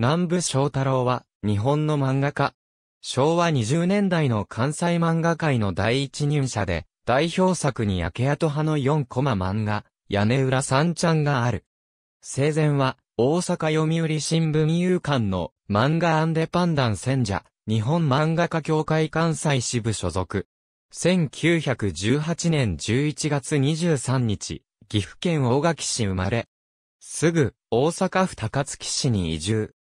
南部翔太郎は、日本の漫画家。昭和20年代の関西漫画界の第一人者で、代表作に焼け跡派の4コマ漫画、屋根裏三ちゃんがある。生前は、大阪読売新聞有刊の漫画アンデパンダン戦者、日本漫画家協会関西支部所属。1918年11月23日、岐阜県大垣市生まれ。すぐ、大阪府高槻市に移住。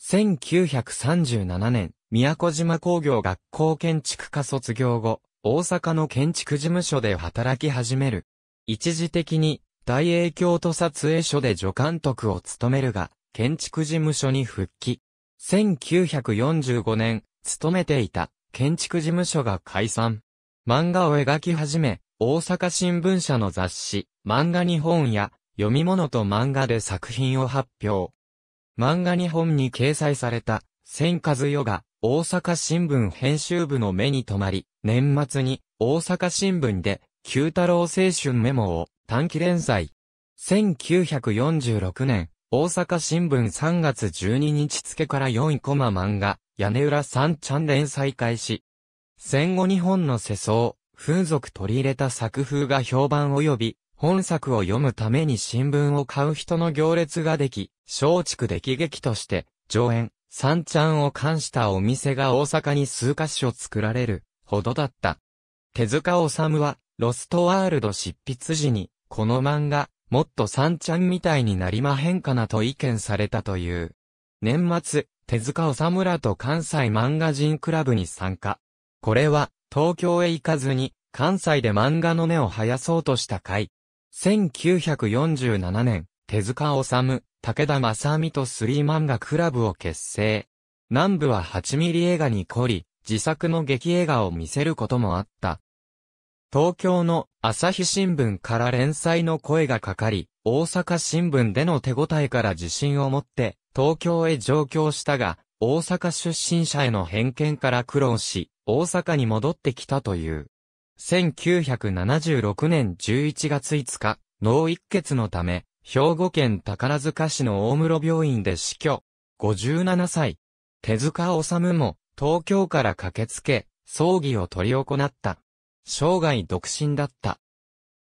1937年、宮古島工業学校建築科卒業後、大阪の建築事務所で働き始める。一時的に、大英京都撮影所で助監督を務めるが、建築事務所に復帰。1945年、勤めていた建築事務所が解散。漫画を描き始め、大阪新聞社の雑誌、漫画日本や、読み物と漫画で作品を発表。漫画日本に掲載された、千和代が、大阪新聞編集部の目に留まり、年末に、大阪新聞で、九太郎青春メモを、短期連載。1946年、大阪新聞3月12日付から4コマ漫画、屋根裏三ちゃん連載開始。戦後日本の世相、風俗取り入れた作風が評判及び、本作を読むために新聞を買う人の行列ができ、松竹で喜劇として、上演、三ちゃんを冠したお店が大阪に数カ所作られる、ほどだった。手塚治虫は、ロストワールド執筆時に、この漫画、もっと三ちゃんみたいになりまへんかなと意見されたという。年末、手塚治虫らと関西漫画人クラブに参加。これは、東京へ行かずに、関西で漫画の根を生やそうとした回。1947年、手塚治虫、武田正美とスリー漫画クラブを結成。南部は8ミリ映画に凝り、自作の劇映画を見せることもあった。東京の朝日新聞から連載の声がかかり、大阪新聞での手応えから自信を持って東京へ上京したが、大阪出身者への偏見から苦労し、大阪に戻ってきたという。1976年11月5日、脳一血のため、兵庫県宝塚市の大室病院で死去。57歳。手塚治虫も、東京から駆けつけ、葬儀を取り行った。生涯独身だった。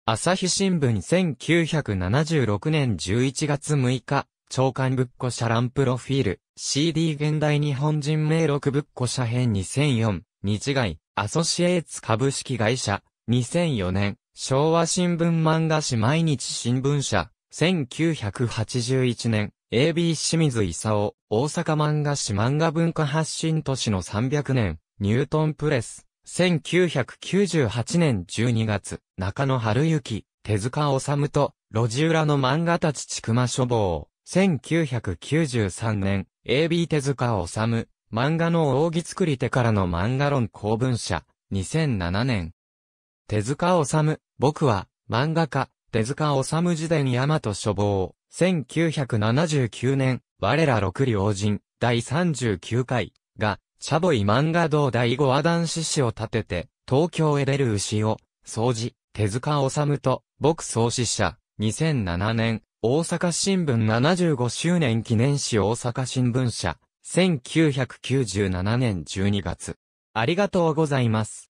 朝日新聞1976年11月6日、長官ぶっこ社ンプロフィール、CD 現代日本人名録ぶっこ社編2004。日外、アソシエーツ株式会社、2004年、昭和新聞漫画誌毎日新聞社、1981年、AB 清水勲、大阪漫画誌漫画文化発信都市の300年、ニュートンプレス、1998年12月、中野春之、手塚治虫と、路地裏の漫画たちちくま書房、1993年、AB 手塚治虫、漫画の扇作り手からの漫画論公文社、2007年。手塚治虫、僕は、漫画家、手塚治虫時代に大和処方、1979年、我ら六両人、第39回、が、チャボイ漫画堂第5話男子誌を立てて、東京へ出る牛を、掃除、手塚治虫と、僕創始者、2007年、大阪新聞75周年記念誌大阪新聞社、1997年12月。ありがとうございます。